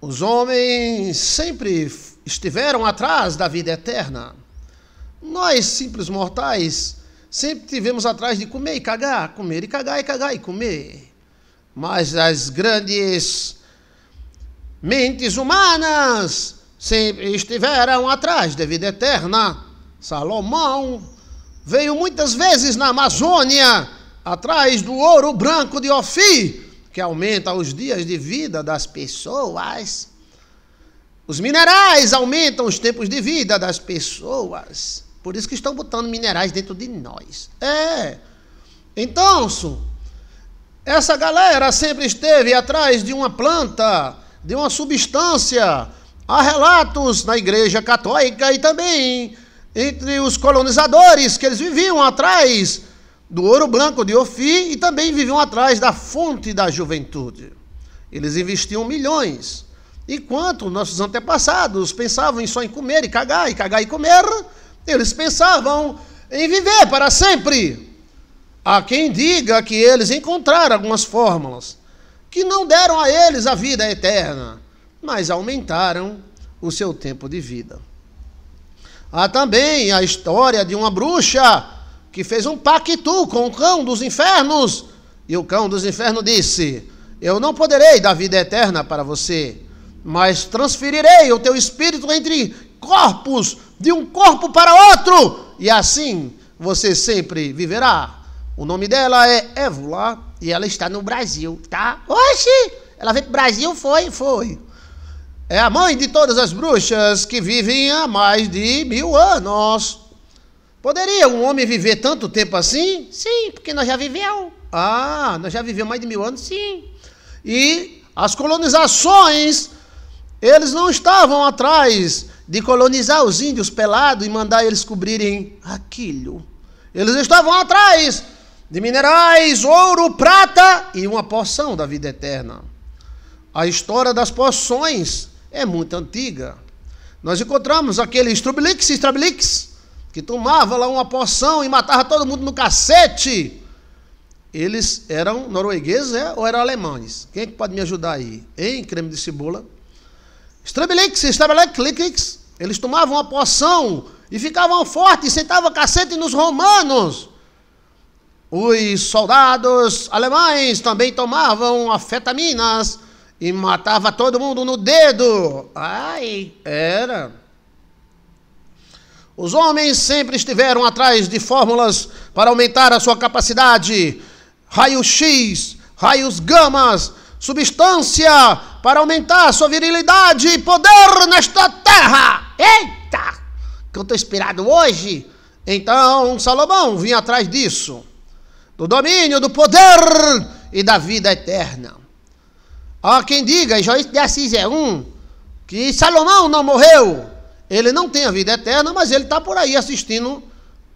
Os homens sempre estiveram atrás da vida eterna. Nós, simples mortais, sempre tivemos atrás de comer e cagar, comer e cagar e cagar e comer. Mas as grandes mentes humanas sempre estiveram atrás da vida eterna. Salomão veio muitas vezes na Amazônia atrás do ouro branco de Ofir que aumenta os dias de vida das pessoas. Os minerais aumentam os tempos de vida das pessoas. Por isso que estão botando minerais dentro de nós. É. Então, essa galera sempre esteve atrás de uma planta, de uma substância. Há relatos na Igreja Católica e também entre os colonizadores que eles viviam atrás do ouro branco de Ofi e também viviam atrás da fonte da juventude. Eles investiam milhões. Enquanto nossos antepassados pensavam só em comer e cagar, e cagar e comer, eles pensavam em viver para sempre. Há quem diga que eles encontraram algumas fórmulas que não deram a eles a vida eterna, mas aumentaram o seu tempo de vida. Há também a história de uma bruxa que fez um pacto com o cão dos infernos. E o cão dos infernos disse: Eu não poderei dar vida eterna para você, mas transferirei o teu espírito entre corpos, de um corpo para outro, e assim você sempre viverá. O nome dela é Évula e ela está no Brasil, tá? Oxi! Ela veio para o Brasil? Foi, foi. É a mãe de todas as bruxas que vivem há mais de mil anos. Poderia um homem viver tanto tempo assim? Sim, porque nós já vivemos. Ah, nós já vivemos mais de mil anos? Sim. E as colonizações, eles não estavam atrás de colonizar os índios pelados e mandar eles cobrirem aquilo. Eles estavam atrás de minerais, ouro, prata e uma porção da vida eterna. A história das poções é muito antiga. Nós encontramos aquele Strublix, Strablix, que tomava lá uma poção e matava todo mundo no cacete. Eles eram noruegueses é? ou eram alemães? Quem é que pode me ajudar aí? Hein, creme de cebola? Strebelix, Strebelix, eles tomavam uma poção e ficavam fortes, sentavam cacete nos romanos. Os soldados alemães também tomavam afetaminas e matava todo mundo no dedo. Ai, era. Os homens sempre estiveram atrás de fórmulas para aumentar a sua capacidade, raios x raios gamas, substância para aumentar a sua virilidade e poder nesta terra. Eita! Que eu estou esperado hoje. Então, Salomão vinha atrás disso, do domínio, do poder e da vida eterna. Há quem diga, João de Assis é um, que Salomão não morreu ele não tem a vida eterna, mas ele está por aí assistindo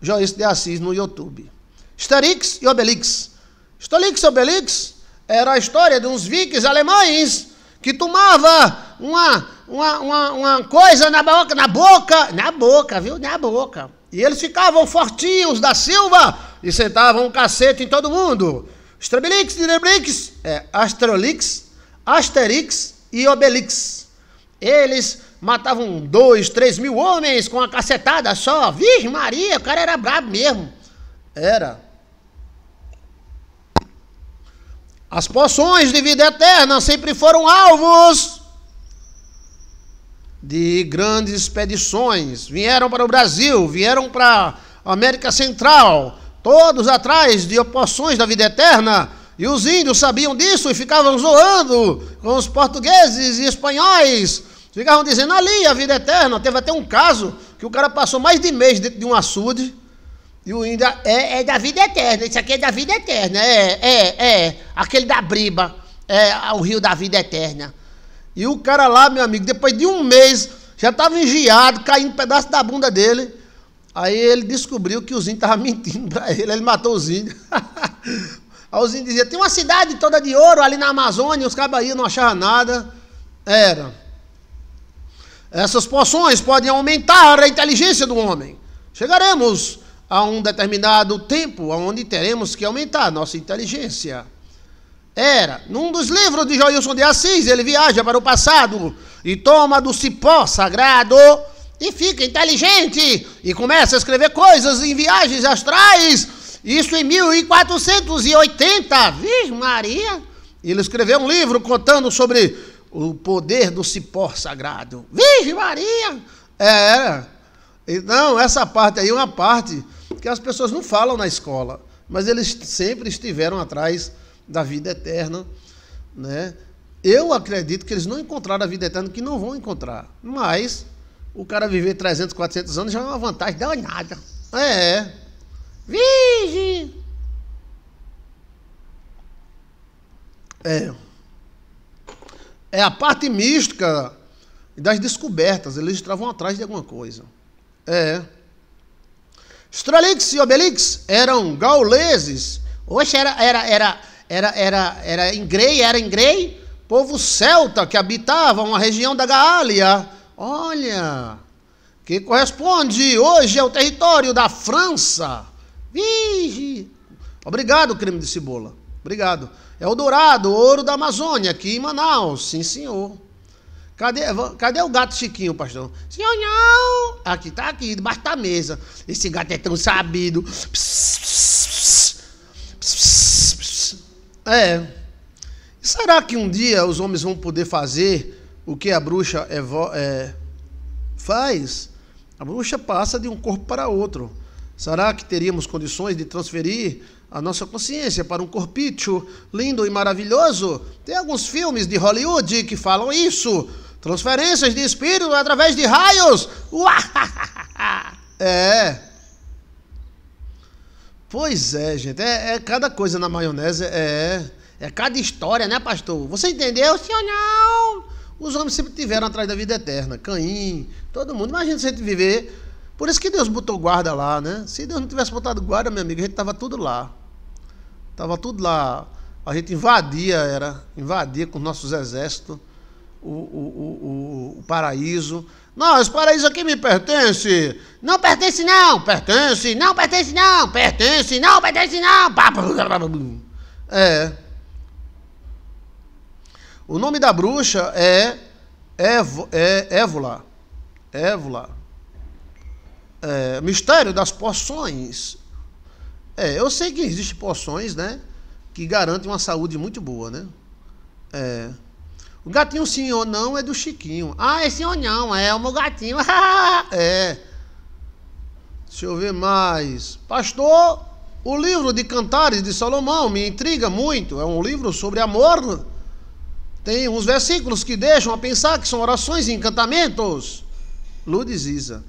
Joice de Assis no YouTube. Asterix e Obelix. Asterix e Obelix era a história de uns vikings alemães que tomava uma, uma, uma, uma coisa na boca, na boca, na boca, viu? Na boca. E eles ficavam fortinhos da Silva e sentavam um cacete em todo mundo. e Obelix, é, Astrolix, Asterix e Obelix. Eles matavam dois, três mil homens com uma cacetada só. Virgem Maria, o cara era brabo mesmo. Era. As poções de vida eterna sempre foram alvos de grandes expedições. Vieram para o Brasil, vieram para a América Central, todos atrás de poções da vida eterna. E os índios sabiam disso e ficavam zoando com os portugueses e espanhóis Ficavam dizendo ali a vida é eterna. Teve até um caso que o cara passou mais de mês dentro de um açude. E o índio é, é da vida eterna. Isso aqui é da vida eterna. É, é, é. Aquele da briba. É o rio da vida eterna. E o cara lá, meu amigo, depois de um mês, já estava engiado, caindo um pedaço da bunda dele. Aí ele descobriu que o Zinho estava mentindo para ele. Ele matou o Zinho Aí o índios dizia: tem uma cidade toda de ouro ali na Amazônia. Os cabaios não achavam nada. Era. Essas poções podem aumentar a inteligência do homem. Chegaremos a um determinado tempo onde teremos que aumentar nossa inteligência. Era, num dos livros de Joilson de Assis, ele viaja para o passado e toma do cipó sagrado e fica inteligente e começa a escrever coisas em viagens astrais. Isso em 1480, vir Maria. Ele escreveu um livro contando sobre o poder do cipó sagrado. Virgem Maria! É. Então, essa parte aí é uma parte que as pessoas não falam na escola, mas eles sempre estiveram atrás da vida eterna, né? Eu acredito que eles não encontraram a vida eterna, que não vão encontrar. Mas o cara viver 300, 400 anos já é uma vantagem danada. É. Virgem! É. É a parte mística das descobertas. Eles estavam atrás de alguma coisa. É. Estrelix e Obelix eram gauleses. Oxe, era, era, era, era, era, era ingrei, era ingrei. Povo celta que habitava uma região da Galia. Olha, que corresponde hoje ao território da França. Vige. Obrigado, creme de cebola. Obrigado. É o dourado, ouro da Amazônia, aqui em Manaus. Sim, senhor. Cadê, cadê o gato Chiquinho, pastor? Senhor, não. Aqui, tá aqui, debaixo da mesa. Esse gato é tão sabido. Pss, pss, pss, é. E será que um dia os homens vão poder fazer o que a bruxa é, faz? A bruxa passa de um corpo para outro. Será que teríamos condições de transferir a nossa consciência para um corpício lindo e maravilhoso. Tem alguns filmes de Hollywood que falam isso. Transferências de espírito através de raios. Uahahaha. É. Pois é, gente. É, é, cada coisa na maionese. É. É cada história, né, pastor? Você entendeu? Sim ou não? Os homens sempre tiveram atrás da vida eterna. Caim, todo mundo. Imagina se a gente viver. Por isso que Deus botou guarda lá, né? Se Deus não tivesse botado guarda, meu amigo, a gente tava tudo lá. Tava tudo lá. A gente invadia, era, invadia com nossos exércitos o, o, o, o paraíso. Não, esse paraíso aqui me pertence. Não pertence não, pertence, não pertence não, pertence, não pertence não. É. O nome da bruxa é, Evo, é Évula. Évula. É, mistério das poções. É, eu sei que existem porções, né? Que garantem uma saúde muito boa, né? É. O gatinho sim ou não é do Chiquinho. Ah, esse ou não, é o meu gatinho. é. Deixa eu ver mais. Pastor, o livro de Cantares de Salomão me intriga muito. É um livro sobre amor. Tem uns versículos que deixam a pensar que são orações e encantamentos. Isa.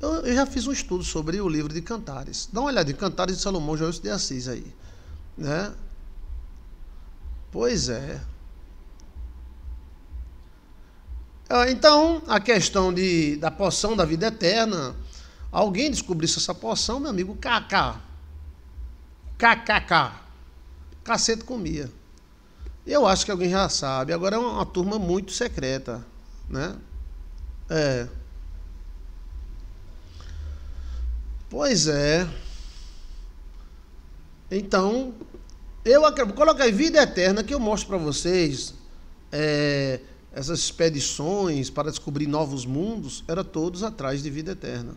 Eu, eu, já fiz um estudo sobre o livro de Cantares. Dá uma olhada em Cantares de Salomão Joyce de Assis aí. Né? Pois é. Ah, então, a questão de, da poção da vida eterna, alguém descobrisse essa poção, meu amigo, KK. KKK. Cacete comia. Eu acho que alguém já sabe. Agora é uma, uma turma muito secreta, né? É. Pois é. Então, eu acredito. Coloquei vida eterna que eu mostro para vocês. É, essas expedições para descobrir novos mundos era todos atrás de vida eterna.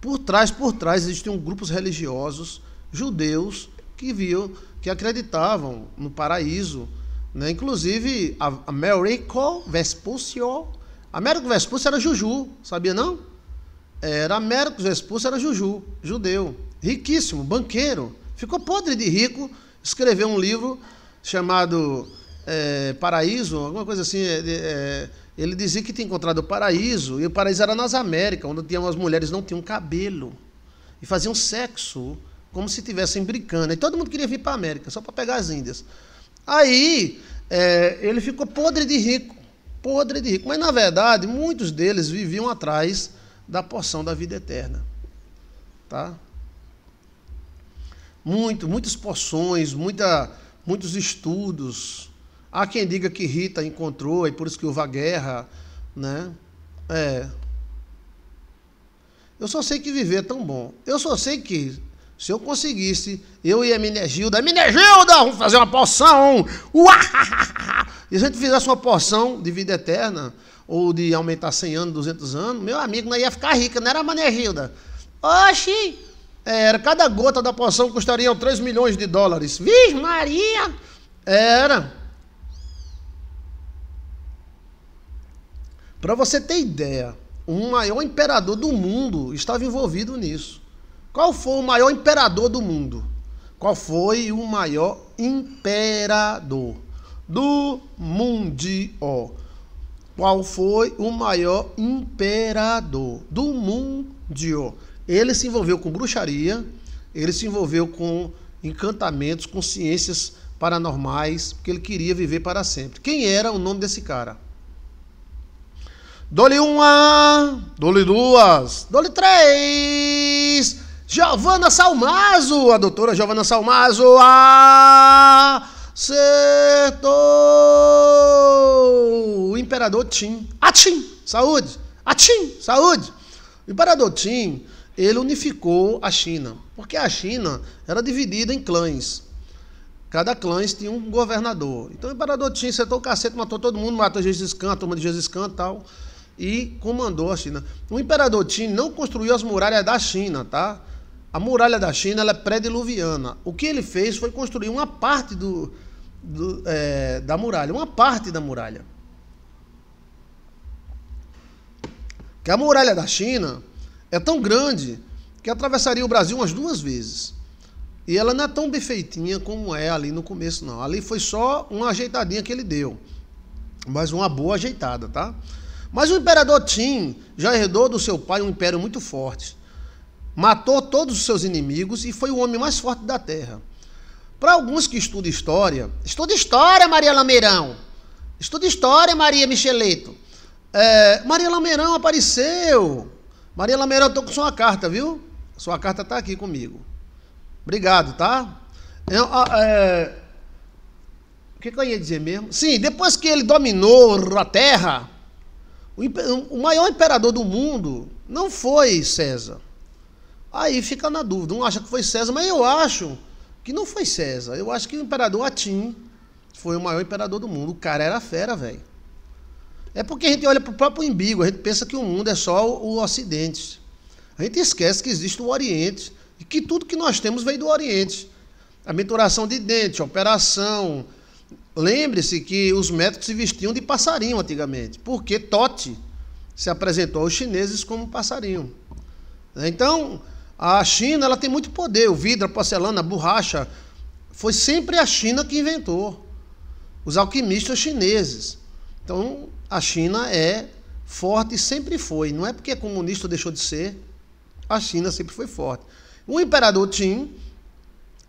Por trás, por trás existiam grupos religiosos judeus que viu que acreditavam no paraíso, né? Inclusive Américo a Américo Vespucci era Juju, sabia não? Era o expulso era Juju, judeu, riquíssimo, banqueiro. Ficou podre de rico, escreveu um livro chamado é, Paraíso, alguma coisa assim. É, é ele dizia que tinha encontrado o paraíso, e o paraíso era nas Américas, onde tinha, as mulheres não tinham cabelo e faziam sexo como se estivessem brincando. E todo mundo queria vir para a América, só para pegar as Índias. Aí é, ele ficou podre de rico, podre de rico. Mas na verdade, muitos deles viviam atrás da porção da vida eterna. Tá? Muito, muitas porções, muita, muitos estudos. Há quem diga que Rita encontrou, e é por isso que houve a guerra, né? É. Eu só sei que viver é tão bom. Eu só sei que se eu conseguisse, eu e a Minegilda, gilda, vamos fazer uma porção! Uá! E a gente fizesse uma porção de vida eterna, ou de aumentar 100 anos, 200 anos, meu amigo, não ia ficar rica, não era, Manegilda? Oxi! É, era, cada gota da poção custaria 3 milhões de dólares. Vixe Maria! Era. Para você ter ideia, o maior imperador do mundo estava envolvido nisso. Qual foi o maior imperador do mundo? Qual foi o maior imperador do mundo? qual foi o maior imperador do mundo. Ele se envolveu com bruxaria, ele se envolveu com encantamentos, com ciências paranormais, porque ele queria viver para sempre. Quem era o nome desse cara? Dole uma, dole duas, dole três. Giovana Salmazo, a doutora Giovana Salmazo. Ah! Acertou! O imperador Tim. Atim! Saúde! Atim! Saúde! O imperador Tim, ele unificou a China, porque a China era dividida em clãs. Cada clã tinha um governador. Então o imperador Tim setou o cacete, matou todo mundo, matou Jesus Khan, a turma de Jesus Khan e tal, e comandou a China. O imperador Tim não construiu as muralhas da China, tá? A muralha da China ela é pré-diluviana. O que ele fez foi construir uma parte do, do, é, da muralha, uma parte da muralha. Que a muralha da China é tão grande que atravessaria o Brasil umas duas vezes. E ela não é tão bem feitinha como é ali no começo, não. Ali foi só uma ajeitadinha que ele deu. Mas uma boa ajeitada, tá? Mas o imperador Qin já herdou do seu pai um império muito forte. Matou todos os seus inimigos e foi o homem mais forte da terra. Para alguns que estudam história, estuda história, Maria Lameirão. Estuda história, Maria Micheleto. É, Maria Lameirão apareceu. Maria Lameirão, estou tô com sua carta, viu? Sua carta está aqui comigo. Obrigado, tá? Eu, é, o que, que eu ia dizer mesmo? Sim, depois que ele dominou a terra, o, maior imperador do mundo não foi César. Aí fica na dúvida. Um acha que foi César, mas eu acho que não foi César. Eu acho que o imperador Atim foi o maior imperador do mundo. O cara era fera, velho. É porque a gente olha para o próprio umbigo, a gente pensa que o mundo é só o, o Ocidente. A gente esquece que existe o Oriente e que tudo que nós temos veio do Oriente. A menturação de dente, a operação. Lembre-se que os médicos se vestiam de passarinho antigamente, porque Tote se apresentou aos chineses como passarinho. Então, a China ela tem muito poder, o vidro, a porcelana, a borracha. Foi sempre a China que inventou. Os alquimistas chineses. Então, a China é forte e sempre foi. Não é porque é comunista ou deixou de ser. A China sempre foi forte. O imperador Qin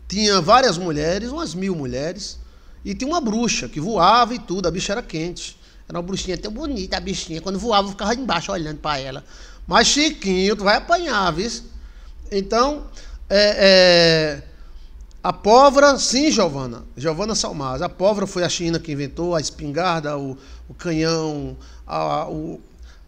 tinha várias mulheres, umas mil mulheres, e tinha uma bruxa que voava e tudo. A bicha era quente. Era uma bruxinha tão bonita, a bichinha. Quando voava, eu ficava embaixo olhando para ela. Mas Chiquinho, tu vai apanhar, viu? Então, é, é, a pólvora, sim, Giovana, Giovana Salmas, a pólvora foi a China que inventou a espingarda, o, o canhão, a, a, o,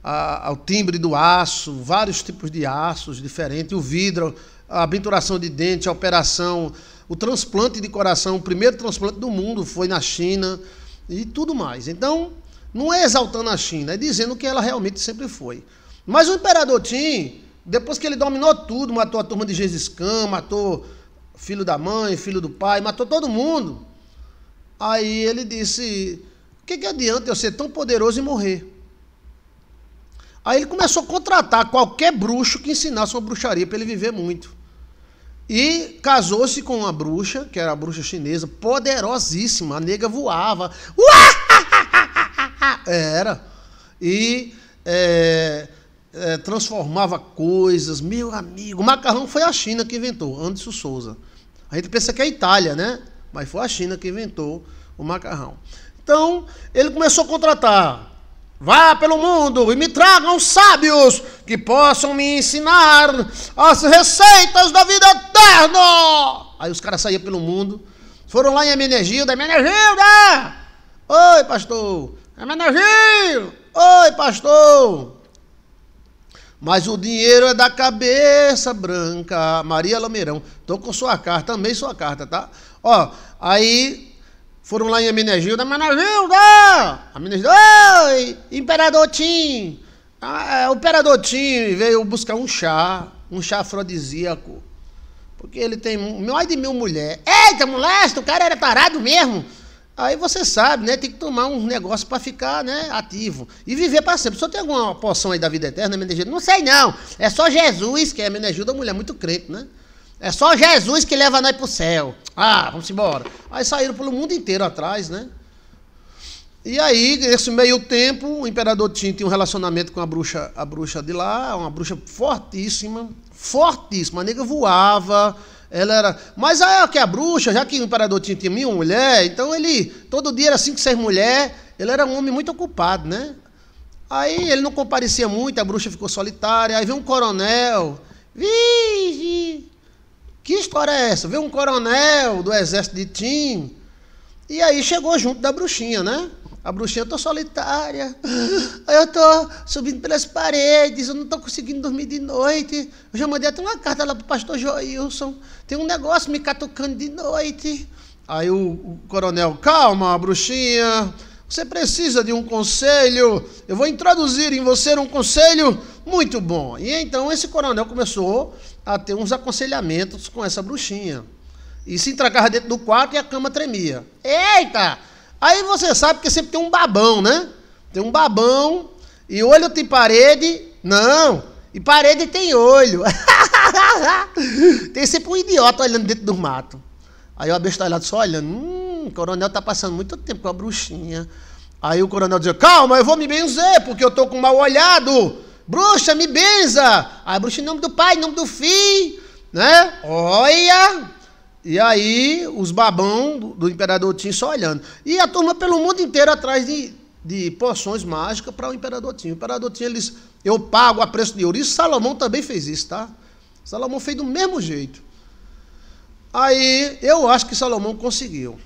a, timbre do aço, vários tipos de aços diferentes, o vidro, a abinturação de dente, a operação, o transplante de coração, o primeiro transplante do mundo foi na China e tudo mais. Então, não é exaltando a China, é dizendo que ela realmente sempre foi. Mas o imperador Qin depois que ele dominou tudo, matou a turma de Jesus Cã, matou filho da mãe, filho do pai, matou todo mundo. Aí ele disse: O que, que adianta eu ser tão poderoso e morrer? Aí ele começou a contratar qualquer bruxo que ensinasse uma bruxaria para ele viver muito. E casou-se com uma bruxa, que era a bruxa chinesa, poderosíssima. A nega voava. Uá! Era. E. É, é, transformava coisas. Meu amigo, macarrão foi a China que inventou, Anderson Souza. A gente pensa que é a Itália, né? Mas foi a China que inventou o macarrão. Então, ele começou a contratar. Vá pelo mundo e me tragam sábios que possam me ensinar as receitas da vida eterna. Aí os caras saíam pelo mundo, foram lá em Hermenegilda. Hermenegilda! Né? Oi, pastor! Hermenegildo! Oi, pastor! Mas o dinheiro é da cabeça branca. Maria Lameirão. Tô com sua carta, também sua carta, tá? Ó, aí foram lá em Aminegilda. Managilda! Aminegilda! Oi! Imperador Tim! Ah, é, o Imperador Tim veio buscar um chá, um chá afrodisíaco. Porque ele tem mais de mil mulheres. Eita, moleque, o cara era tarado mesmo. Aí você sabe, né? Tem que tomar um negócio para ficar, né, ativo e viver para sempre. Só tem alguma porção aí da vida eterna, Menegildo? Não sei não. É só Jesus que é Menegildo, é uma mulher muito crente, né? É só Jesus que leva nós pro céu. Ah, vamos embora. Aí saíram pelo mundo inteiro atrás, né? E aí, nesse meio tempo, o imperador Tim tinha um relacionamento com a bruxa, a bruxa de lá, uma bruxa fortíssima, fortíssima. A nega voava, ela era. Mas ela ah, é que a é bruxa, já que o imperador tinha, tinha mil mulher, então ele. Todo dia era cinco, seis mulheres. Ele era um homem muito ocupado, né? Aí ele não comparecia muito, a bruxa ficou solitária. Aí veio um coronel. Vigi! Que história é essa? Veio um coronel do exército de Tim. E aí chegou junto da bruxinha, né? A bruxinha, eu tô solitária. Eu tô subindo pelas paredes, eu não tô conseguindo dormir de noite. Eu já mandei até uma carta lá pro pastor Joilson. Tem um negócio me catucando de noite. Aí o, o coronel, calma, bruxinha. Você precisa de um conselho. Eu vou introduzir em você um conselho muito bom. E então esse coronel começou a ter uns aconselhamentos com essa bruxinha. E se entregava dentro do quarto e a cama tremia. Eita! Aí você sabe que sempre tem um babão, né? Tem um babão e olho tem parede. Não, e parede tem olho. tem sempre um idiota olhando dentro do mato. Aí o abestalhado só olhando. Hum, o coronel tá passando muito tempo com a bruxinha. Aí o coronel dizia: Calma, eu vou me benzer porque eu tô com mal olhado. Bruxa, me benza. Aí a bruxa, em nome do pai, em nome do filho, né? Olha. E aí, os babão do Imperador Tim só olhando. E a turma pelo mundo inteiro atrás de, de poções mágicas para o Imperador Tim. O Imperador Tim, eles, eu pago a preço de ouro. E Salomão também fez isso, tá? Salomão fez do mesmo jeito. Aí, eu acho que Salomão conseguiu.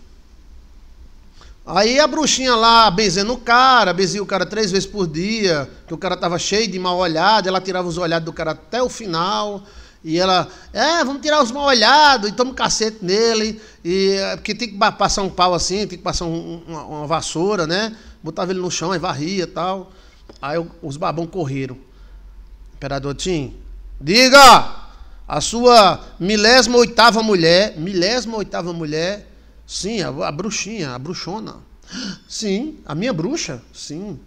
Aí a bruxinha lá benzendo o cara, benzia o cara três vezes por dia, que o cara tava cheio de mal olhado, ela tirava os olhados do cara até o final. E ela, é, vamos tirar os mal olhados, e toma um cacete nele, e, é, porque tem que passar um pau assim, tem que passar um, uma, uma, vassoura, né? Botava ele no chão e varria e tal. Aí os babão correram. Imperador Tim, diga! A sua milésima oitava mulher, milésima oitava mulher, sim, a, a bruxinha, a bruxona. Sim, a minha bruxa, sim.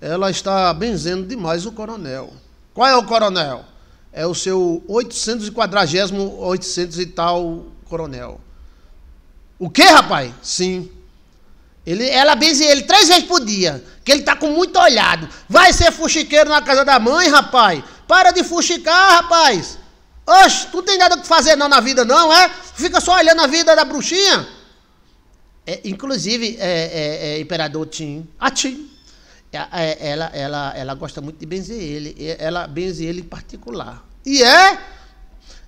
Ela está benzendo demais o coronel. Qual é o coronel? é o seu 840, 800 e tal coronel. O que, rapaz? Sim. Ele, ela benzia ele três vezes por dia, que ele tá com muito olhado. Vai ser fuxiqueiro na casa da mãe, rapaz. Para de fuxicar, rapaz. Oxe, tu tem nada que fazer não na vida, não, é? Fica só olhando a vida da bruxinha. É, inclusive, é, é, é, Imperador Tim. Ah, Tim. É, é, ela, ela, ela gosta muito de benzer ele. Ela benze ele em particular. E é,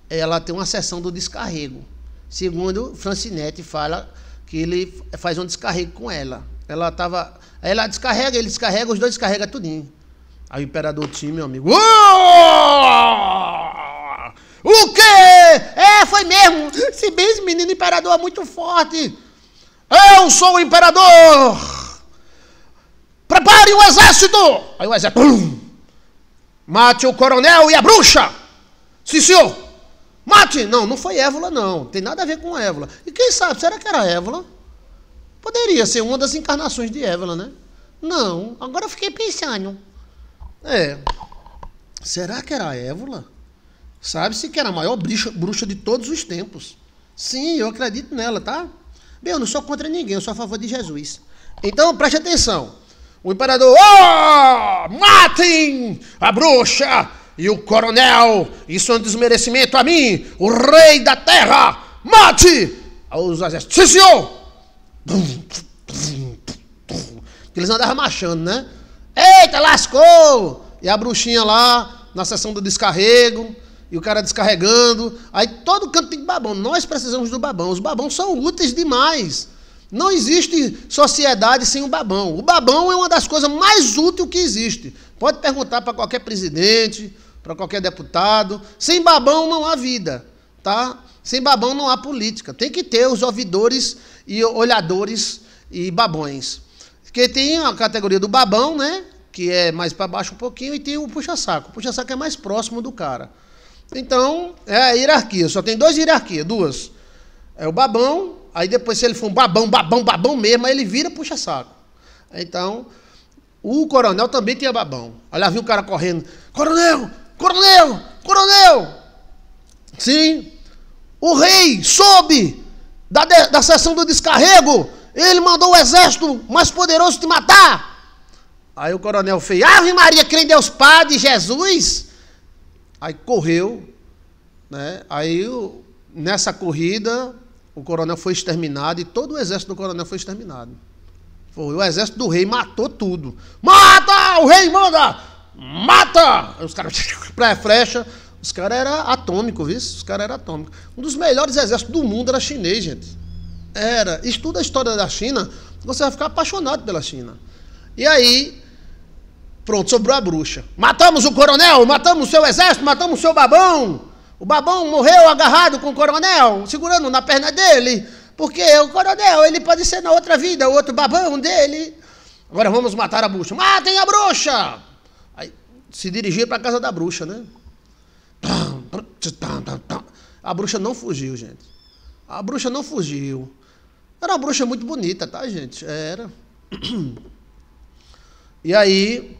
ela tem uma sessão do descarrego. Segundo Francinete fala que ele faz um descarrego com ela. Ela tava, ela descarrega, ele descarrega, os dois descarrega tudinho. Aí o imperador Tim, meu amigo, o quê? É, foi mesmo. Se bem esse menino imperador é muito forte. Eu sou o imperador. Prepare o exército! Aí o exército, pum, mate o coronel e a bruxa! Sim, senhor! Mate! Não, não foi Évola, não. Tem nada a ver com Évola. E quem sabe, será que era Évola? Poderia ser uma das encarnações de Évola, né? Não, agora eu fiquei pensando. É. Será que era Évola? Sabe-se que era a maior bruxa, bruxa de todos os tempos. Sim, eu acredito nela, tá? Bem, eu não sou contra ninguém, eu sou a favor de Jesus. Então preste atenção. O imperador, oh, matem a bruxa e o coronel, isso é um desmerecimento a mim, o rei da terra, mate os exércitos. Sim, senhor! Eles andavam marchando, né? Eita, lascou! E a bruxinha lá, na sessão do descarrego, e o cara descarregando. Aí todo canto tem babão. Nós precisamos do babão. Os babões são úteis demais. Não existe sociedade sem o babão. O babão é uma das coisas mais úteis que existe. Pode perguntar para qualquer presidente, para qualquer deputado. Sem babão não há vida, tá? Sem babão não há política. Tem que ter os ouvidores e olhadores e babões. Porque tem a categoria do babão, né? Que é mais para baixo um pouquinho, e tem o puxa-saco. O puxa-saco é mais próximo do cara. Então, é a hierarquia. Só tem duas hierarquias, duas. É o babão Aí depois, se ele for um babão, babão, babão mesmo, aí ele vira puxa-saco. Então, o coronel também tinha babão. Olha, viu um o cara correndo: Coronel, coronel, coronel! Sim, o rei soube da, de, da sessão do descarrego. Ele mandou o exército mais poderoso te matar. Aí o coronel fez: Ave Maria, crê em Deus Padre, Jesus. Aí correu, né? Aí nessa corrida o coronel foi exterminado e todo o exército do coronel foi exterminado. Foi. O exército do rei matou tudo. Mata! O rei manda! Mata! os caras, pré-frecha. Os caras eram atômicos, viu? Os caras eram atômicos. Um dos melhores exércitos do mundo era chinês, gente. Era. Estuda a história da China, você vai ficar apaixonado pela China. E aí, pronto, sobrou a bruxa. Matamos o coronel, matamos o seu exército, matamos o seu babão. O babão morreu agarrado com o coronel, segurando na perna dele, porque o coronel, ele pode ser na outra vida, o outro babão dele. Agora vamos matar a bruxa. Matem a bruxa! Aí se dirigiram para a casa da bruxa, né? A bruxa não fugiu, gente. A bruxa não fugiu. Era uma bruxa muito bonita, tá, gente? Era. E aí,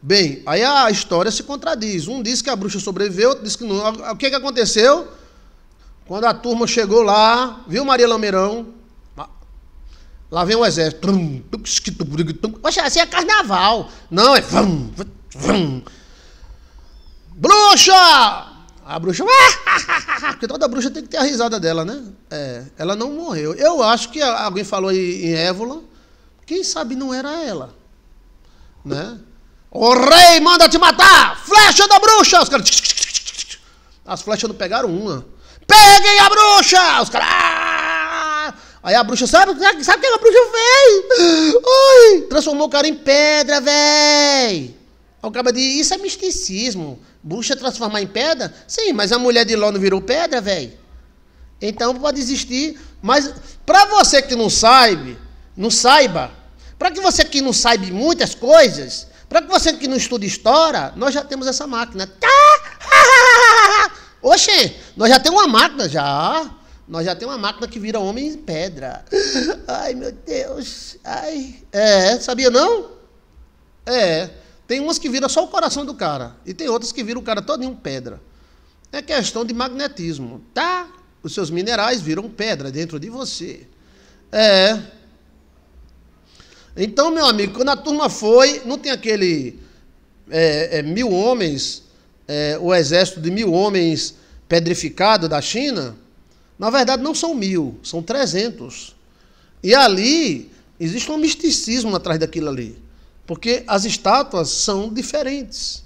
Bem, aí a história se contradiz. Um diz que a bruxa sobreviveu, outro diz que não. O que, que aconteceu? Quando a turma chegou lá, viu Maria Lameirão? Lá vem o exército. Poxa, assim é carnaval. Não, é. Bruxa! A bruxa. Ah, Porque toda bruxa tem que ter a risada dela, né? É, ela não morreu. Eu acho que alguém falou aí em Évola. Quem sabe não era ela. Né? O rei manda te matar! Flecha da bruxa! Os caras. As flechas não pegaram uma. Peguem a bruxa! Os caras. Ah! Aí a bruxa, sabe, né, sabe o que a bruxa fez? Ai, transformou o cara em pedra, véi! o cara diz: Isso é misticismo. Bruxa transformar em pedra? Sim, mas a mulher de Ló não virou pedra, véi. Então pode existir. Mas para você que não sabe, não saiba, para que você que não sabe muitas coisas, para você que não estuda história, nós já temos essa máquina. Tá! Oxê, nós já temos uma máquina já. Nós já temos uma máquina que vira homem em pedra. Ai, meu Deus. Ai. É, sabia não? É. Tem umas que viram só o coração do cara. E tem outras que viram o cara todo em pedra. É questão de magnetismo, tá? Os seus minerais viram pedra dentro de você. É. Então, meu amigo, quando a turma foi, não tem aquele é, é, mil homens, é, o exército de mil homens pedrificado da China? Na verdade, não são mil, são 300. E ali existe um misticismo atrás daquilo ali, porque as estátuas são diferentes.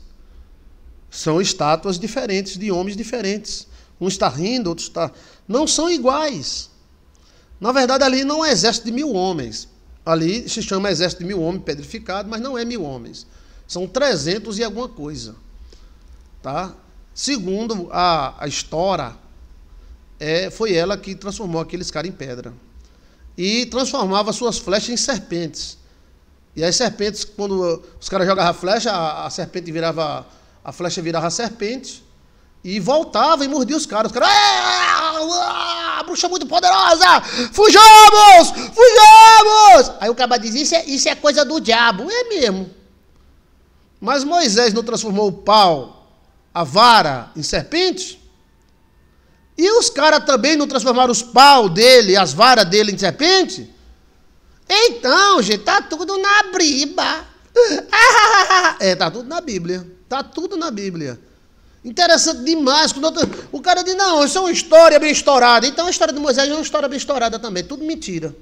São estátuas diferentes, de homens diferentes. Um está rindo, outro está. Não são iguais. Na verdade, ali não é um exército de mil homens. Ali se chama exército de mil homens pedrificado, mas não é mil homens. São 300 e alguma coisa. Tá? Segundo a, a história, é, foi ela que transformou aqueles caras em pedra. E transformava suas flechas em serpentes. E as serpentes, quando os caras jogavam a flecha, a, a serpente virava. A flecha virava serpente. E voltava e mordia os caras. Os caras. Ah, ah, ah, puxa muito poderosa! Fujamos! Fujamos! Aí o cara diz: isso é, isso é coisa do diabo. É mesmo. Mas Moisés não transformou o pau, a vara, em serpente? E os caras também não transformaram os pau dele, as varas dele em serpente? Então, gente, tá tudo na briba. é, tá tudo na Bíblia. Tá tudo na Bíblia. Interessante demais. O cara diz, não, isso é uma história bem estourada. Então a história de Moisés é uma história bem estourada também. Tudo mentira.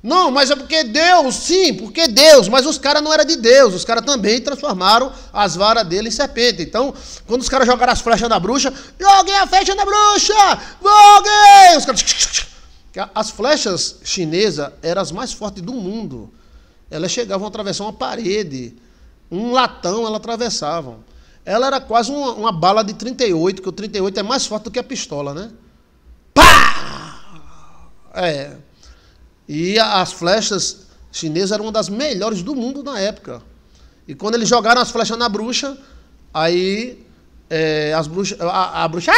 Não, mas é porque Deus, sim, porque Deus, mas os caras não eram de Deus, os caras também transformaram as varas dele em serpente. Então, quando os caras jogaram as flechas na bruxa, joguem a flecha na bruxa! Joguem! Os caras. As flechas chinesas eram as mais fortes do mundo. Elas chegavam a atravessar uma parede, um latão, elas atravessavam. Ela era quase uma, uma bala de 38, que o 38 é mais forte do que a pistola, né? Pá! É. E as flechas chinesas eram uma das melhores do mundo na época. E quando eles jogaram as flechas na bruxa, aí é, as bruxas, a, a bruxa.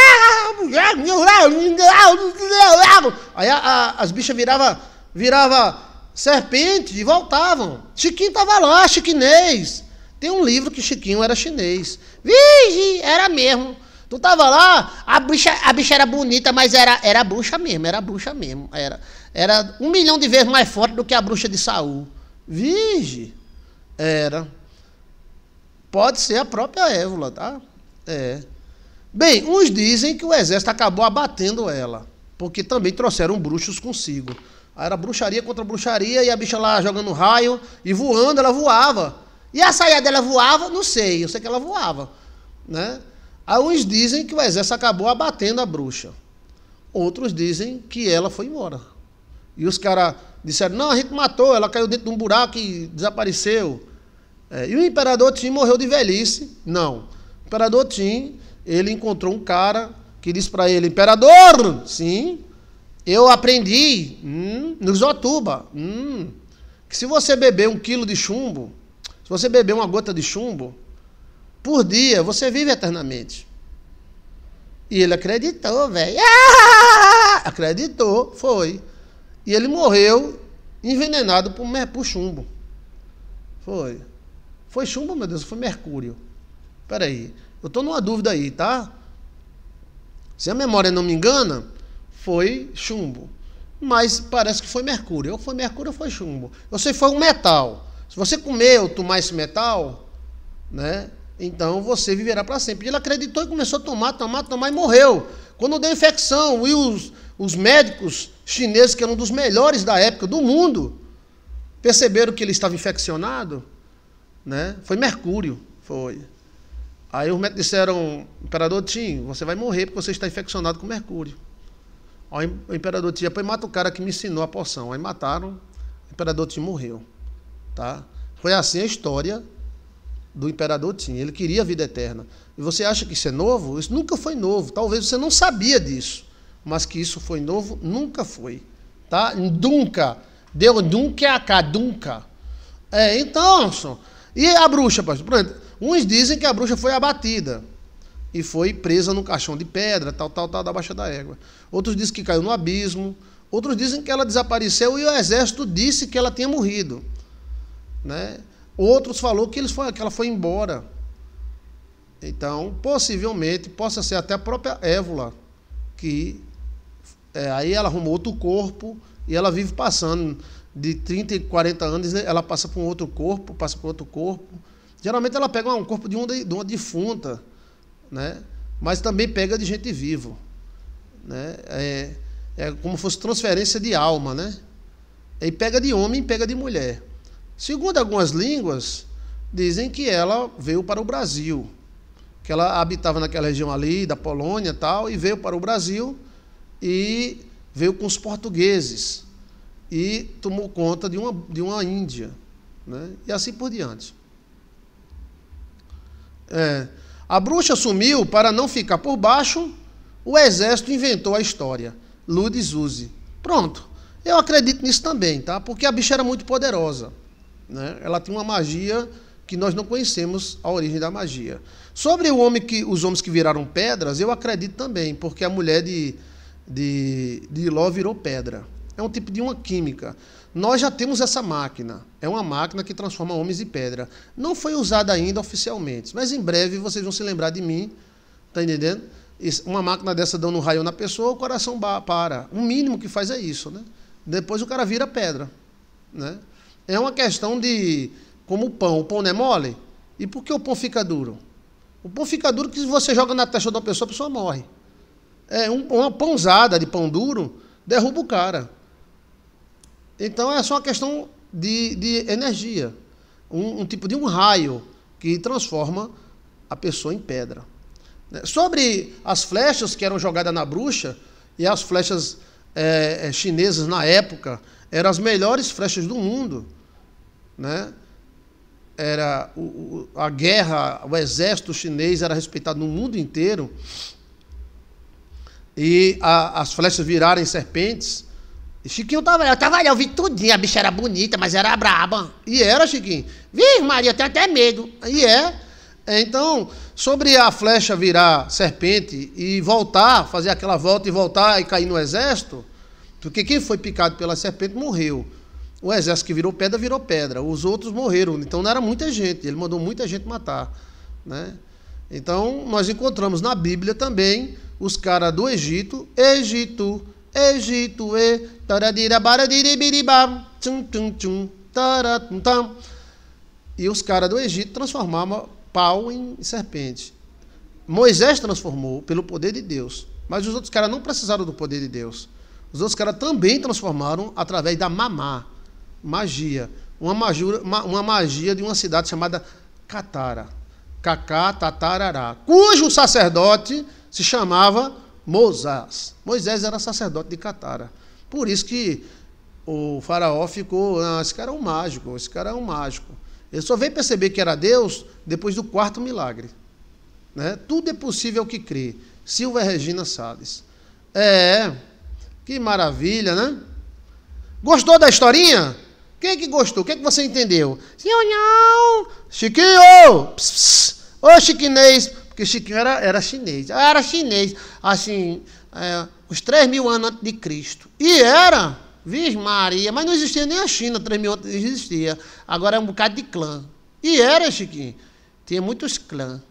Aí a, a, as bichas viravam virava serpente e voltavam. Chiquinho estava lá, chiquinês. Tem um livro que Chiquinho era chinês. Vixe, era mesmo. Tu tava lá, a bicha, a bicha era bonita, mas era, era bruxa mesmo, era bruxa mesmo. Era, era um milhão de vezes mais forte do que a bruxa de Saul. Vige! Era. Pode ser a própria Évola, tá? É. Bem, uns dizem que o exército acabou abatendo ela, porque também trouxeram bruxos consigo. Era bruxaria contra bruxaria e a bicha lá jogando raio e voando, ela voava. E a saia dela voava? Não sei, eu sei que ela voava. Né? Alguns dizem que o exército acabou abatendo a bruxa. Outros dizem que ela foi embora. E os caras disseram: não, a gente matou, ela caiu dentro de um buraco e desapareceu. É, e o imperador Tim morreu de velhice? Não. O imperador Tim, ele encontrou um cara que disse para ele: Imperador, sim, eu aprendi hum, nos Otuba hum, que se você beber um quilo de chumbo, se você beber uma gota de chumbo por dia, você vive eternamente. E ele acreditou, velho. Ah! Acreditou, foi. E ele morreu envenenado por, por chumbo. Foi. Foi chumbo, meu Deus, foi mercúrio. Peraí, eu estou numa dúvida aí, tá? Se a memória não me engana, foi chumbo. Mas parece que foi mercúrio. Ou foi mercúrio ou foi chumbo. Eu sei foi um metal. Se você comer ou tomar esse metal, né? Então você viverá para sempre. E ele acreditou e começou a tomar, tomar, tomar e morreu. Quando deu infecção, e os, os médicos chineses, que eram um dos melhores da época do mundo, perceberam que ele estava infeccionado, né? Foi mercúrio, foi. Aí os médicos disseram, imperador Tim, você vai morrer porque você está infeccionado com mercúrio. Aí o imperador Tim, depois mata o cara que me ensinou a poção. Aí mataram, o imperador Tim morreu. Tá? Foi assim a história do imperador Tim. Ele queria a vida eterna. E você acha que isso é novo? Isso nunca foi novo. Talvez você não sabia disso. Mas que isso foi novo, nunca foi. Tá? Nunca. Deu nunca é a cá, nunca. É, então, e a bruxa, pastor? Pronto. Uns dizem que a bruxa foi abatida e foi presa num caixão de pedra, tal, tal, tal, da Baixa da Égua. Outros dizem que caiu no abismo. Outros dizem que ela desapareceu e o exército disse que ela tinha morrido. Né? Outros falou que, eles foi, que ela foi embora. Então, possivelmente, possa ser até a própria Évola, que é, aí ela arrumou outro corpo e ela vive passando. De 30 e 40 anos, né? ela passa por um outro corpo, passa por outro corpo. Geralmente ela pega um corpo de uma, de uma defunta, né? mas também pega de gente vivo. Né? É, é como se fosse transferência de alma, né? E pega de homem pega de mulher. Segundo algumas línguas, dizem que ela veio para o Brasil, que ela habitava naquela região ali da Polônia tal e veio para o Brasil e veio com os portugueses e tomou conta de uma, de uma Índia, né? e assim por diante. É, a bruxa sumiu para não ficar por baixo, o exército inventou a história. Ludes use. Pronto. Eu acredito nisso também, tá? Porque a bicha era muito poderosa. Né? Ela tem uma magia que nós não conhecemos a origem da magia. Sobre o homem que, os homens que viraram pedras, eu acredito também, porque a mulher de, de, de Ló virou pedra. É um tipo de uma química. Nós já temos essa máquina. É uma máquina que transforma homens em pedra. Não foi usada ainda oficialmente, mas em breve vocês vão se lembrar de mim. Tá entendendo? Uma máquina dessa dando um raio na pessoa, o coração para. O mínimo que faz é isso, né? Depois o cara vira pedra, né? É uma questão de. Como o pão. O pão não é mole? E por que o pão fica duro? O pão fica duro que se você joga na testa de uma pessoa, a pessoa morre. É um, uma pãozada de pão duro derruba o cara. Então é só uma questão de, de energia. Um, um, tipo de um raio que transforma a pessoa em pedra. Né? Sobre as flechas que eram jogadas na bruxa, e as flechas é, é chinesas na época eram as melhores flechas do mundo né? Era o, o, a guerra, o exército chinês era respeitado no mundo inteiro. E a, as flechas virarem serpentes. E Chiquinho estava ali, eu estava ali, eu vi tudinho, a bicha era bonita, mas era braba. E era, Chiquinho. Vixe, Maria, eu tenho até medo. E é. é então, sobre a flecha virar serpente e voltar, fazer aquela volta e voltar e cair no exército, porque quem foi picado pela serpente morreu. O exército que virou pedra, virou pedra. Os outros morreram. Então não era muita gente. Ele mandou muita gente matar. Né? Então nós encontramos na Bíblia também os caras do Egito. Egito, Egito, e. E os caras do Egito transformavam pau em serpente. Moisés transformou pelo poder de Deus. Mas os outros caras não precisaram do poder de Deus. Os outros caras também transformaram através da mamá magia. Uma, uma magia de uma cidade chamada Catara. Cacá Tatarará. Cujo sacerdote se chamava Moisés. Moisés era sacerdote de Catara. Por isso que o faraó ficou. Ah, esse cara é um mágico, esse cara é um mágico. Ele só veio perceber que era Deus depois do quarto milagre. Né? Tudo é possível que crê. Silva Regina Salles. É, que maravilha, né? Gostou da historinha? Quem é que gostou? O que, é que você entendeu? Senhor, não! Chiquinho! Pss, pss. Ô chiquinês! Porque Chiquinho era, era chinês. Ah, era chinês. Assim, é, os 3 mil anos antes de Cristo. E era, Viz Maria, mas não existia nem a China 3 mil anos existia. Agora é um bocado de clã. E era, Chiquinho. Tinha muitos clãs.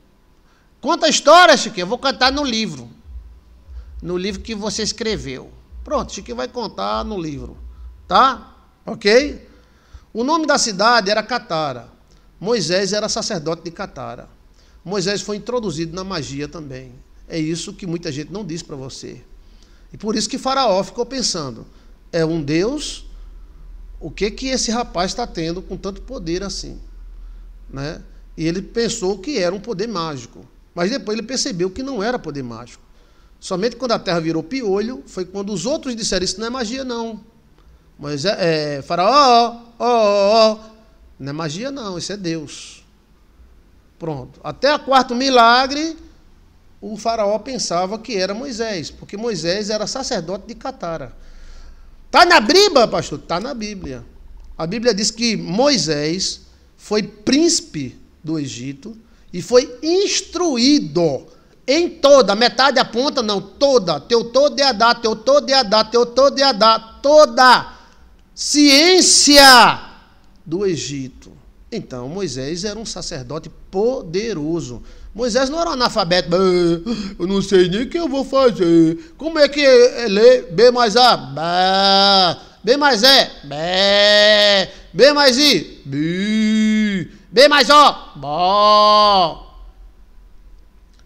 Conta a história, Chiquinho. Eu vou cantar no livro. No livro que você escreveu. Pronto, Chiquinho vai contar no livro. Tá? Ok? O nome da cidade era Catara. Moisés era sacerdote de Catara. Moisés foi introduzido na magia também. É isso que muita gente não diz para você. E por isso que Faraó ficou pensando: é um Deus? O que que esse rapaz está tendo com tanto poder assim? Né? E ele pensou que era um poder mágico. Mas depois ele percebeu que não era poder mágico. Somente quando a terra virou piolho foi quando os outros disseram: Isso não é magia, não. Moisés, é, é, faraó, ó, ó, ó. Não é magia, não, isso é Deus. Pronto. Até o quarto milagre, o faraó pensava que era Moisés, porque Moisés era sacerdote de Catara. Está na Bíblia, pastor? Está na Bíblia. A Bíblia diz que Moisés foi príncipe do Egito e foi instruído em toda, metade aponta, não, toda, teu todo é a dar, teu todo é a dar, teu todo é a dar, toda ciência do Egito. Então, Moisés era um sacerdote poderoso. Moisés não era um analfabeto. Ah, eu não sei nem o que eu vou fazer. Como é que é ler B mais A? B mais E? b B mais I? b B mais O? Bó.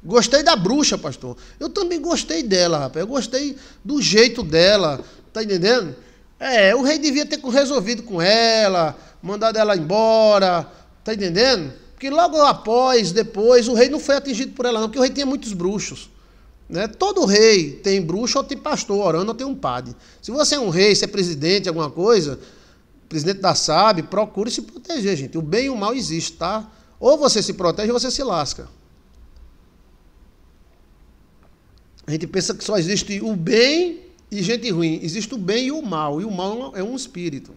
Gostei da bruxa, pastor. Eu também gostei dela, rapaz. Eu gostei do jeito dela. Tá entendendo? É, o rei devia ter resolvido com ela, mandado ela embora, tá entendendo? Porque logo após, depois, o rei não foi atingido por ela, não, porque o rei tinha muitos bruxos. Né? Todo rei tem bruxo, ou tem pastor orando, ou tem um padre. Se você é um rei, se é presidente, alguma coisa, presidente da SAB, procure se proteger, gente. O bem e o mal existe, tá? Ou você se protege ou você se lasca. A gente pensa que só existe o bem e gente ruim. Existe o bem e o mal, e o mal é um espírito.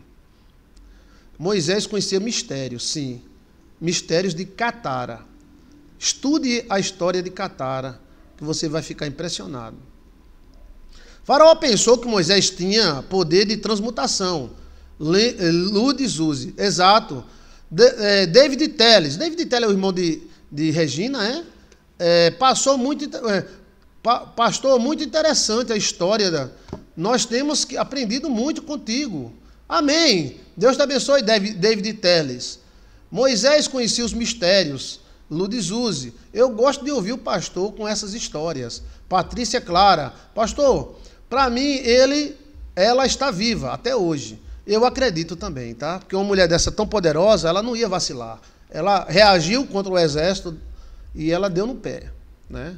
Moisés conhecia mistérios, sim. Mistérios de Catara. Estude a história de Catara, que você vai ficar impressionado. Faraó pensou que Moisés tinha poder de transmutação. Ludes eh, use, exato. De, é, David Telles, David Telles é o irmão de, de Regina, é? é passou muito. É, pastor, muito interessante a história. Da... Nós temos aprendido muito contigo. Amém. Deus te abençoe, David Telles. Moisés conhecia os mistérios. Ludizuzi. Eu gosto de ouvir o pastor com essas histórias. Patrícia Clara. Pastor, para mim, ele, ela está viva até hoje. Eu acredito também, tá? Porque uma mulher dessa tão poderosa, ela não ia vacilar. Ela reagiu contra o exército e ela deu no pé, né?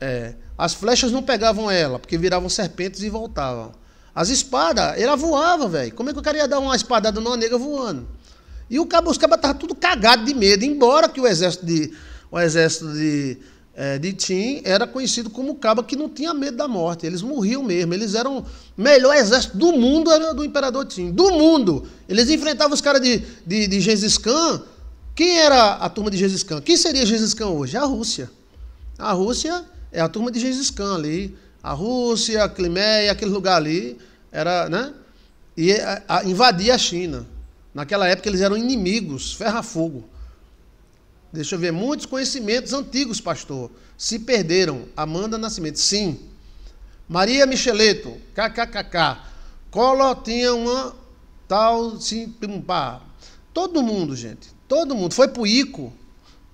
É. As flechas não pegavam ela, porque viravam serpentes e voltavam. As espadas, ela voava, velho. Como é que eu queria dar uma espadada numa nega voando? E o cabo, os cabos estavam tudo cagado de medo, embora que o exército de, o exército de, é, de Tim era conhecido como cabo que não tinha medo da morte. Eles morriam mesmo. Eles eram o melhor exército do mundo era do imperador Tim. Do mundo! Eles enfrentavam os caras de, de, de Khan. Quem era a turma de Gengis Khan? Quem seria Gengis Khan hoje? A Rússia. A Rússia é a turma de Gengis Khan ali, a Rússia, a Crimeia, aquele lugar ali, era, né? E a, é, a, invadia a China. Naquela época eles eram inimigos, ferra fogo. Deixa eu ver, muitos conhecimentos antigos, pastor, se perderam. Amanda Nascimento, sim. Maria Micheleto, kkkk. Colo tinha uma tal, sim, pá. Todo mundo, gente, todo mundo. Foi pro Ico,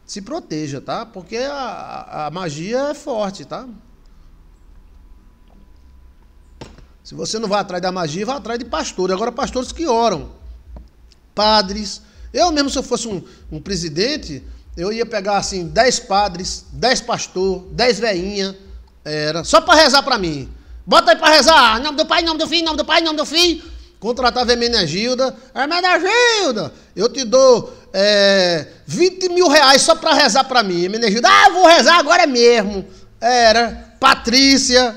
se proteja, tá? Porque a, a magia é forte, tá? Se você não vai atrás da magia, vai atrás de pastores. Agora, pastores que oram, padres. Eu mesmo, se eu fosse um, um presidente, eu ia pegar assim, dez padres, dez pastor, dez veinha, era só para rezar para mim. Bota aí para rezar, em nome do pai, em nome do filho, em nome do pai, em nome do filho. Contratava Hermenegilda, Hermenegilda, eu te dou é, 20 mil reais só para rezar para mim. energia, ah, vou rezar agora mesmo. Era Patrícia,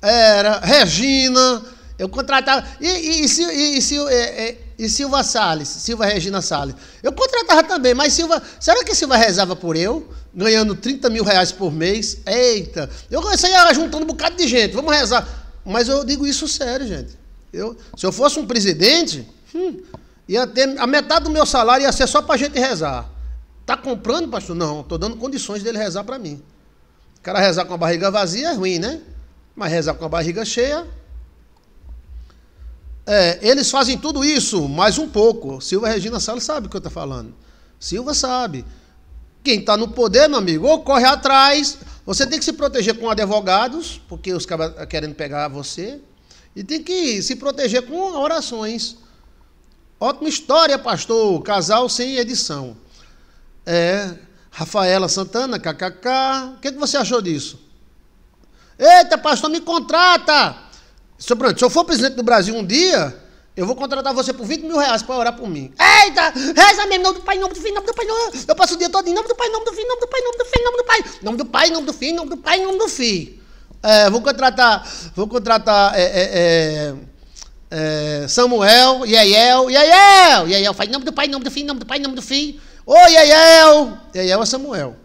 era Regina, eu contratava. E, e, e, e, e, e, é, é, e Silva Salles, Silva Regina Salles. Eu contratava também, mas Silva. Será que Silva rezava por eu? Ganhando 30 mil reais por mês? Eita! Eu comecei juntando um bocado de gente, vamos rezar. Mas eu digo isso sério, gente. Eu, se eu fosse um presidente. Hum, Ia ter, a metade do meu salário ia ser só para a gente rezar. Tá comprando, pastor? Não, estou dando condições dele rezar para mim. O cara rezar com a barriga vazia é ruim, né? Mas rezar com a barriga cheia. É, eles fazem tudo isso, mais um pouco. Silva Regina Salles sabe o que eu estou falando. Silva sabe. Quem está no poder, meu amigo, ou corre atrás. Você tem que se proteger com advogados, porque os caras querendo pegar você. E tem que se proteger com orações. Ótima história, pastor. Casal sem edição. É, Rafaela Santana, kkk. O que, que você achou disso? Eita, pastor, me contrata. Seu se eu for presidente do Brasil um dia, eu vou contratar você por 20 mil reais para orar por mim. Eita, reza mesmo, nome do Pai, nome do Filho, nome do Pai, nome Eu passo o dia todo em nome do Pai, nome do Filho, nome do Pai, nome do Filho, nome do Pai. Nome do Pai, nome do Filho, nome do Pai, nome do Filho. É, vou contratar, vou contratar é, é, é, Samuel, Yael, Yael, Yael faz nome do pai, nome do filho, nome do pai, nome do filho. Ô oh, Yael, Yael é Samuel.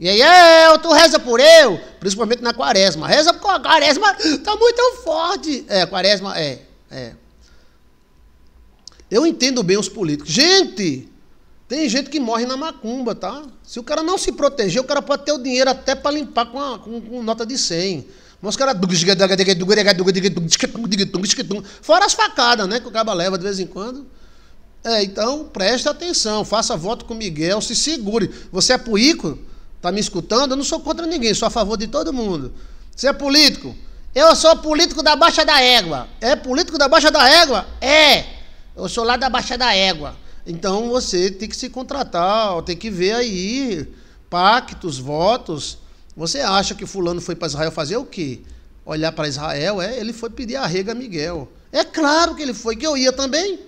Yael, tu reza por eu, principalmente na quaresma. Reza porque a quaresma, tá muito forte. É, quaresma, é, é. Eu entendo bem os políticos. Gente, tem gente que morre na macumba, tá? Se o cara não se proteger, o cara pode ter o dinheiro até para limpar com, a, com, com nota de 100. Mas caras. Fora as facadas, né? Que o caba leva de vez em quando. É, então preste atenção, faça voto com Miguel, se segure. Você é puíco, tá me escutando? Eu não sou contra ninguém, sou a favor de todo mundo. Você é político? Eu sou político da Baixa da Égua. É político da Baixa da Égua? É! Eu sou lá da Baixa da Égua. Então você tem que se contratar, tem que ver aí pactos, votos você acha que fulano foi para Israel fazer o quê? Olhar para Israel, é, ele foi pedir arrega a Miguel. É claro que ele foi, que eu ia também.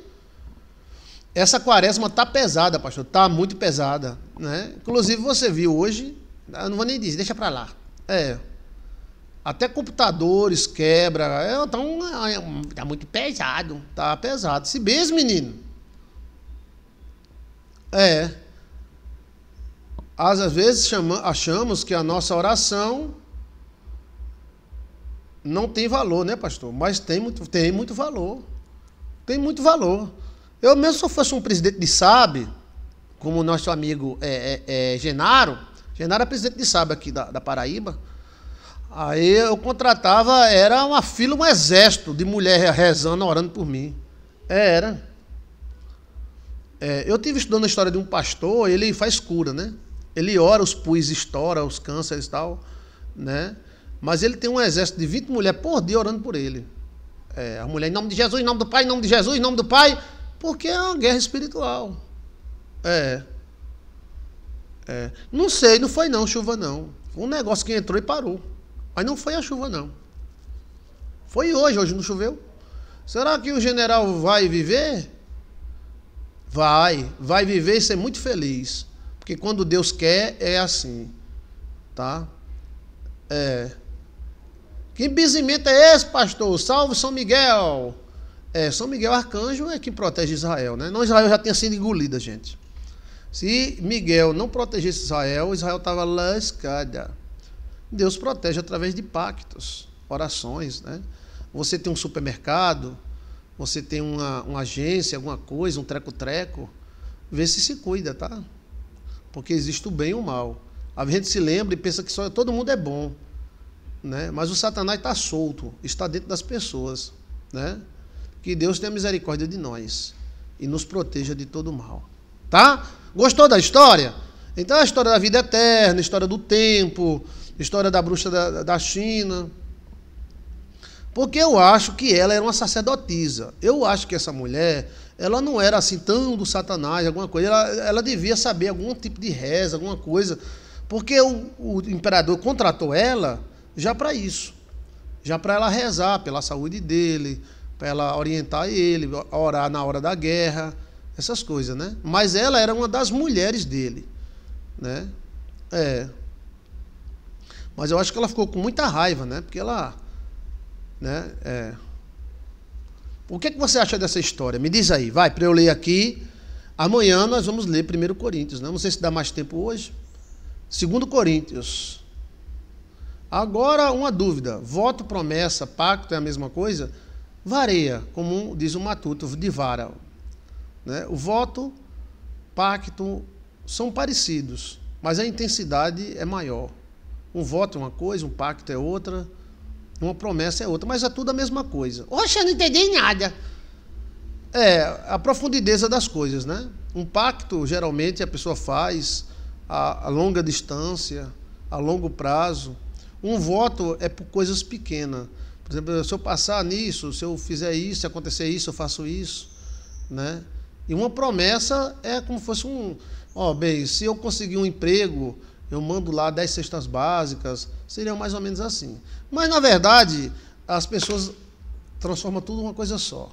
Essa quaresma tá pesada, pastor, tá muito pesada, né? Inclusive você viu hoje, eu ah, não vou nem dizer, deixa para lá. É. Até computadores quebra, é, tá, um, ah, é tá muito pesado, tá pesado. Se beijo, menino. É. Às vezes achamos que a nossa oração não tem valor, né, pastor? Mas tem muito, tem muito valor. Tem muito valor. Eu mesmo se eu fosse um presidente de SAB, como o nosso amigo é, é, é, Genaro, Genaro é presidente de SAB aqui da, da Paraíba, aí eu contratava, era uma fila, um exército de mulher rezando, orando por mim. É, era. É, eu tive estudando a história de um pastor, ele faz cura, né? Ele ora os pus, estoura os cânceres e tal, né? Mas ele tem um exército de 20 mulheres por dia orando por ele. É, a mulher, em nome de Jesus, em nome do Pai, em nome de Jesus, em nome do Pai, porque é uma guerra espiritual. É. é. Não sei, não foi não, chuva não. Foi um negócio que entrou e parou. Mas não foi a chuva, não. Foi hoje, hoje não choveu. Será que o general vai viver? Vai, vai viver e ser muito feliz. Porque quando Deus quer, é assim. Tá? É. Que bizimento é esse, pastor? Salve São Miguel! É, São Miguel Arcanjo é que protege Israel, né? Não, Israel já tinha sido engolida, gente. Se Miguel não protegesse Israel, Israel estava lascada. Deus protege através de pactos, orações, né? Você tem um supermercado, você tem uma, uma agência, alguma coisa, um treco-treco, vê se se cuida, tá? porque existe o bem e o mal. A gente se lembra e pensa que só todo mundo é bom, né? Mas o Satanás está solto, está dentro das pessoas, né? Que Deus tenha misericórdia de nós e nos proteja de todo mal, tá? Gostou da história? Então a história da vida eterna, a história do tempo, a história da bruxa da, da China. Porque eu acho que ela era uma sacerdotisa. Eu acho que essa mulher ela não era assim tão do Satanás, alguma coisa. Ela, ela devia saber algum tipo de reza, alguma coisa. Porque o, o imperador contratou ela já para isso já para ela rezar pela saúde dele, para ela orientar ele, orar na hora da guerra, essas coisas, né? Mas ela era uma das mulheres dele, né? É. Mas eu acho que ela ficou com muita raiva, né? Porque ela. Né? É. O que, é que você acha dessa história? Me diz aí, vai, para eu ler aqui. Amanhã nós vamos ler 1 Coríntios, né? não sei se dá mais tempo hoje. 2 Coríntios. Agora, uma dúvida: voto, promessa, pacto é a mesma coisa? Varia, como diz o Matuto de Vara. Né? O voto, pacto são parecidos, mas a intensidade é maior. Um voto é uma coisa, um pacto é outra. Uma promessa é outra, mas é tudo a mesma coisa. Oxe, eu não entendi nada. É, a profundidade das coisas, né? Um pacto, geralmente, a pessoa faz a, a longa distância, a longo prazo. Um voto é por coisas pequenas. Por exemplo, se eu passar nisso, se eu fizer isso, se acontecer isso, eu faço isso, né? E uma promessa é como fosse um, ó, bem, se eu conseguir um emprego, eu mando lá 10 cestas básicas, seriam mais ou menos assim. Mas, na verdade, as pessoas transformam tudo em uma coisa só.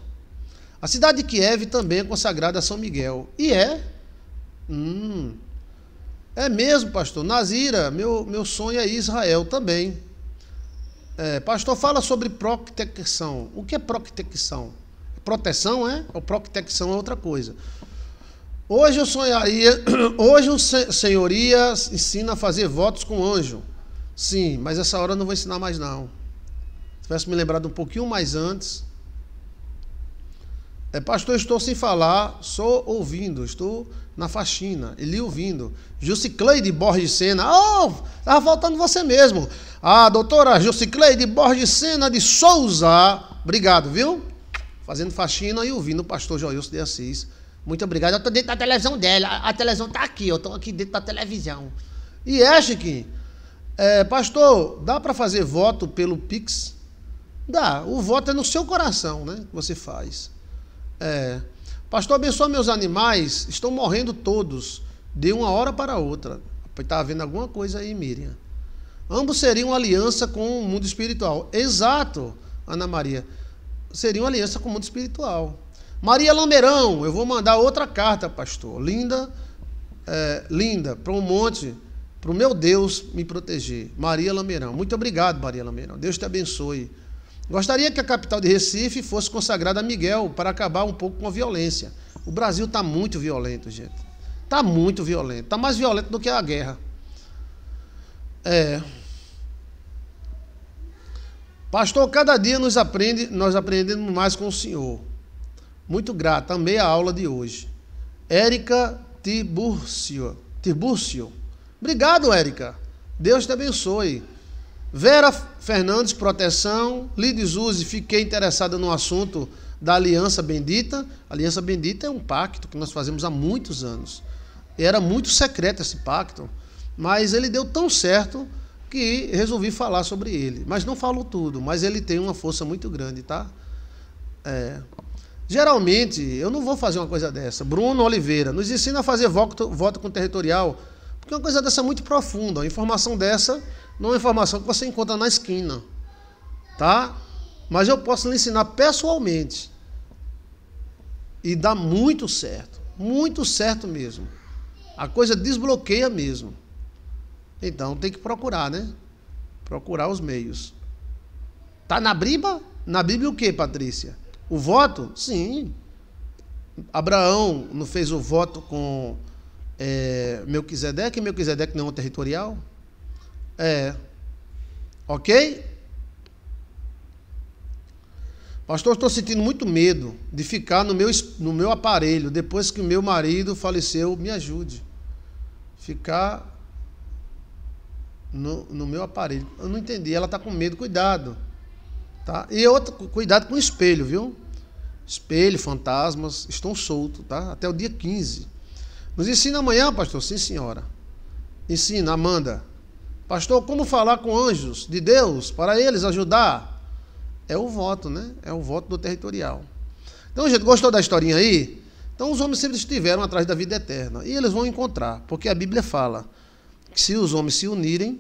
A cidade de Kiev também é consagrada a São Miguel. E é. Hum, é mesmo, pastor. Nazira, meu, meu sonho é Israel também. É, pastor, fala sobre protecção. O que é protecção? Proteção, é? Ou protecção é outra coisa. Hoje eu sonharia, é, hoje o senhoria ensina a fazer votos com anjo. Sim, mas essa hora eu não vou ensinar mais não. Se tivesse me lembrado um pouquinho mais antes. É, pastor, estou sem falar, só ouvindo, estou na faxina, e lhe ouvindo. Jusicleide Borges Sena, oh, estava faltando você mesmo. A ah, doutora Jusicleide Borges Sena de Souza, obrigado, viu? Fazendo faxina e ouvindo o pastor Joilson de Assis. Muito obrigado, eu estou dentro da televisão dela, a televisão está aqui, eu estou aqui dentro da televisão. E é, Chiquinho? É, pastor, dá para fazer voto pelo Pix? Dá. O voto é no seu coração, né? você faz. É, pastor, abençoa meus animais. Estão morrendo todos. De uma hora para outra. Está havendo alguma coisa aí, Miriam. Ambos seriam aliança com o mundo espiritual. Exato, Ana Maria. Seriam aliança com o mundo espiritual. Maria Lameirão, eu vou mandar outra carta, pastor. Linda, é, linda, para um monte para o meu Deus me proteger. Maria Lameirão. Muito obrigado, Maria Lameirão. Deus te abençoe. Gostaria que a capital de Recife fosse consagrada a Miguel para acabar um pouco com a violência. O Brasil está muito violento, gente. Está muito violento. Está mais violento do que a guerra. É. Pastor, cada dia nos aprende, nós aprendemos mais com o Senhor. Muito grato. Amei a aula de hoje. Érica Tiburcio. Tiburcio. Obrigado, Érica. Deus te abençoe. Vera Fernandes, proteção. Lides Uzi, fiquei interessada no assunto da Aliança Bendita. A Aliança Bendita é um pacto que nós fazemos há muitos anos. Era muito secreto esse pacto, mas ele deu tão certo que resolvi falar sobre ele. Mas não falo tudo, mas ele tem uma força muito grande, tá? É. Geralmente, eu não vou fazer uma coisa dessa. Bruno Oliveira, nos ensina a fazer voto, voto com territorial porque uma coisa dessa é muito profunda. Uma informação dessa não é uma informação que você encontra na esquina. Tá? Mas eu posso lhe ensinar pessoalmente. E dá muito certo. Muito certo mesmo. A coisa desbloqueia mesmo. Então tem que procurar, né? Procurar os meios. Tá na Bíblia? Na Bíblia o que, Patrícia? O voto? Sim. Abraão não fez o voto com é, Melquisedeque, Melquisedeque não é um territorial? É. Ok? Pastor, estou sentindo muito medo de ficar no meu, no meu aparelho depois que meu marido faleceu. Me ajude. Ficar no, no meu aparelho. Eu não entendi. Ela está com medo. Cuidado. Tá? E outro, cuidado com o espelho, viu? Espelho, fantasmas estão soltos, tá? Até o dia 15. Nos ensina amanhã, pastor? Sim, senhora. Ensina, Amanda. Pastor, como falar com anjos de Deus para eles ajudar? É o voto, né? É o voto do territorial. Então, gente, gostou da historinha aí? Então, os homens sempre estiveram atrás da vida eterna. E eles vão encontrar, porque a Bíblia fala que se os homens se unirem,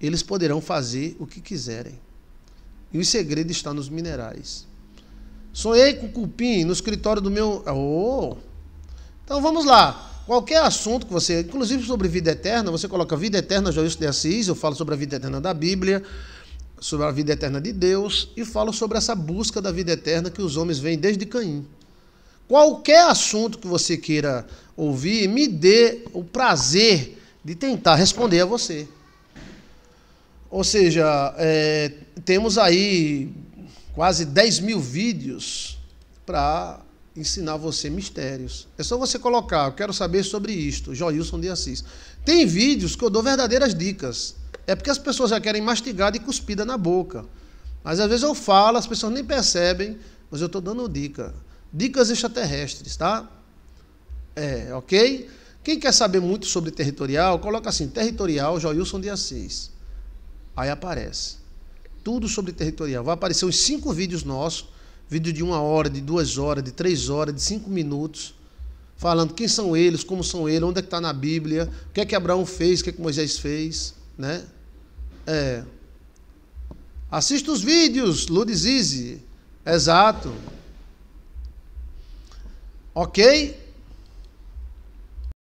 eles poderão fazer o que quiserem. E o segredo está nos minerais. Sonhei com o cupim no escritório do meu. Oh! Então vamos lá. Qualquer assunto que você, inclusive sobre vida eterna, você coloca vida eterna Joilson de Assis, eu falo sobre a vida eterna da Bíblia, sobre a vida eterna de Deus e falo sobre essa busca da vida eterna que os homens vêm desde Caim. Qualquer assunto que você queira ouvir, me dê o prazer de tentar responder a você. Ou seja, é, temos aí quase 10 mil vídeos para ensinar você mistérios. É só você colocar, eu quero saber sobre isto, Joilson de Assis. Tem vídeos que eu dou verdadeiras dicas. É porque as pessoas já querem mastigada e cuspida na boca. Mas às vezes eu falo, as pessoas nem percebem, mas eu estou dando dica. Dicas extraterrestres, tá? É, ok? Quem quer saber muito sobre territorial, coloca assim, territorial Joilson de Assis. Aí aparece. Tudo sobre territorial. Vai aparecer uns cinco vídeos nossos Vídeo de uma hora, de duas horas, de três horas, de cinco minutos, falando quem são eles, como são eles, onde é que está na Bíblia, o que é que Abraão fez, o que é que Moisés fez, né? É. Assista os vídeos, Ludizize. Exato. Ok?